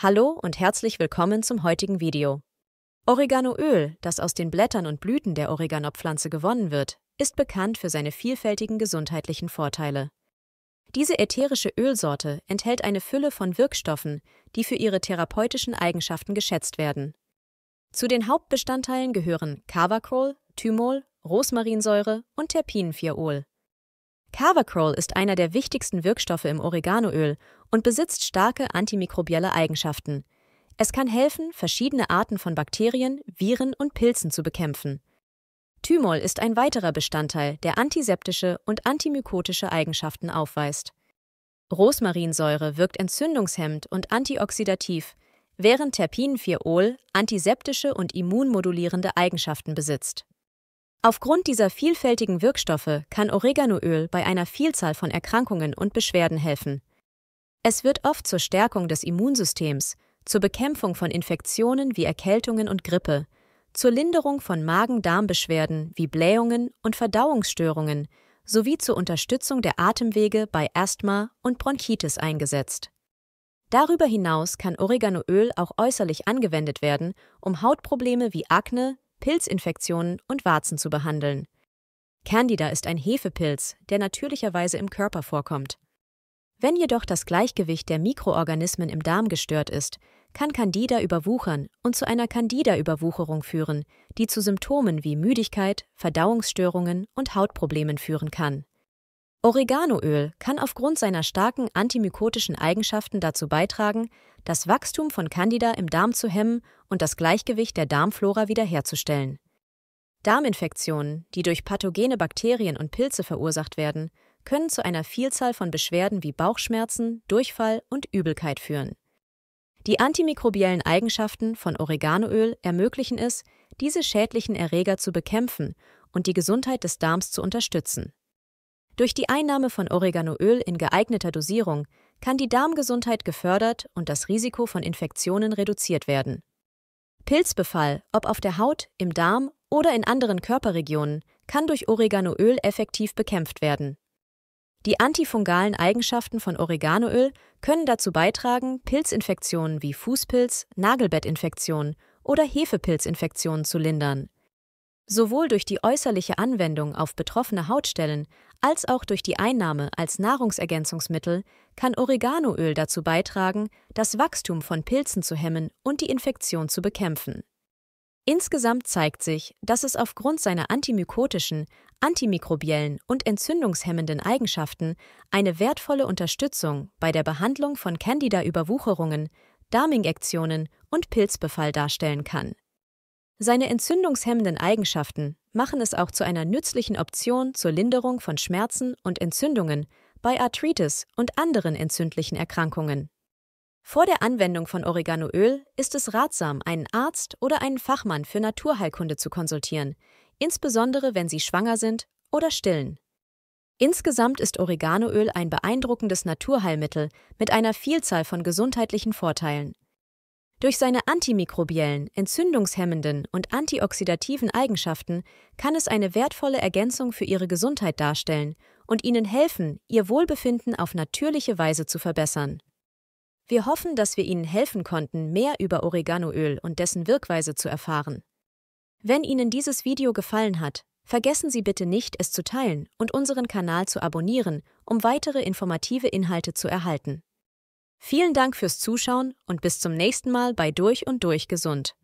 Hallo und herzlich willkommen zum heutigen Video. Oreganoöl, das aus den Blättern und Blüten der Oregano-Pflanze gewonnen wird, ist bekannt für seine vielfältigen gesundheitlichen Vorteile. Diese ätherische Ölsorte enthält eine Fülle von Wirkstoffen, die für ihre therapeutischen Eigenschaften geschätzt werden. Zu den Hauptbestandteilen gehören Cavacrol, Thymol, Rosmarinsäure und Terpinviol. Carvacrol ist einer der wichtigsten Wirkstoffe im Oreganoöl und besitzt starke antimikrobielle Eigenschaften. Es kann helfen, verschiedene Arten von Bakterien, Viren und Pilzen zu bekämpfen. Thymol ist ein weiterer Bestandteil, der antiseptische und antimykotische Eigenschaften aufweist. Rosmarinsäure wirkt entzündungshemmend und antioxidativ, während Terpin-4-Ol antiseptische und immunmodulierende Eigenschaften besitzt. Aufgrund dieser vielfältigen Wirkstoffe kann Oreganoöl bei einer Vielzahl von Erkrankungen und Beschwerden helfen. Es wird oft zur Stärkung des Immunsystems, zur Bekämpfung von Infektionen wie Erkältungen und Grippe, zur Linderung von Magen-Darm-Beschwerden wie Blähungen und Verdauungsstörungen sowie zur Unterstützung der Atemwege bei Asthma und Bronchitis eingesetzt. Darüber hinaus kann Oreganoöl auch äußerlich angewendet werden, um Hautprobleme wie Akne, Pilzinfektionen und Warzen zu behandeln. Candida ist ein Hefepilz, der natürlicherweise im Körper vorkommt. Wenn jedoch das Gleichgewicht der Mikroorganismen im Darm gestört ist, kann Candida überwuchern und zu einer Candida-Überwucherung führen, die zu Symptomen wie Müdigkeit, Verdauungsstörungen und Hautproblemen führen kann. Oreganoöl kann aufgrund seiner starken antimykotischen Eigenschaften dazu beitragen, das Wachstum von Candida im Darm zu hemmen und das Gleichgewicht der Darmflora wiederherzustellen. Darminfektionen, die durch pathogene Bakterien und Pilze verursacht werden, können zu einer Vielzahl von Beschwerden wie Bauchschmerzen, Durchfall und Übelkeit führen. Die antimikrobiellen Eigenschaften von Oreganoöl ermöglichen es, diese schädlichen Erreger zu bekämpfen und die Gesundheit des Darms zu unterstützen. Durch die Einnahme von Oreganoöl in geeigneter Dosierung kann die Darmgesundheit gefördert und das Risiko von Infektionen reduziert werden. Pilzbefall, ob auf der Haut, im Darm oder in anderen Körperregionen, kann durch Oreganoöl effektiv bekämpft werden. Die antifungalen Eigenschaften von Oreganoöl können dazu beitragen, Pilzinfektionen wie Fußpilz, Nagelbettinfektionen oder Hefepilzinfektionen zu lindern. Sowohl durch die äußerliche Anwendung auf betroffene Hautstellen als auch durch die Einnahme als Nahrungsergänzungsmittel kann Oreganoöl dazu beitragen, das Wachstum von Pilzen zu hemmen und die Infektion zu bekämpfen. Insgesamt zeigt sich, dass es aufgrund seiner antimykotischen, antimikrobiellen und entzündungshemmenden Eigenschaften eine wertvolle Unterstützung bei der Behandlung von Candida-Überwucherungen, Darminjektionen und Pilzbefall darstellen kann. Seine entzündungshemmenden Eigenschaften machen es auch zu einer nützlichen Option zur Linderung von Schmerzen und Entzündungen bei Arthritis und anderen entzündlichen Erkrankungen. Vor der Anwendung von Oreganoöl ist es ratsam, einen Arzt oder einen Fachmann für Naturheilkunde zu konsultieren, insbesondere wenn sie schwanger sind oder stillen. Insgesamt ist Oreganoöl ein beeindruckendes Naturheilmittel mit einer Vielzahl von gesundheitlichen Vorteilen. Durch seine antimikrobiellen, entzündungshemmenden und antioxidativen Eigenschaften kann es eine wertvolle Ergänzung für Ihre Gesundheit darstellen und Ihnen helfen, Ihr Wohlbefinden auf natürliche Weise zu verbessern. Wir hoffen, dass wir Ihnen helfen konnten, mehr über Oreganoöl und dessen Wirkweise zu erfahren. Wenn Ihnen dieses Video gefallen hat, vergessen Sie bitte nicht, es zu teilen und unseren Kanal zu abonnieren, um weitere informative Inhalte zu erhalten. Vielen Dank fürs Zuschauen und bis zum nächsten Mal bei Durch und Durch Gesund.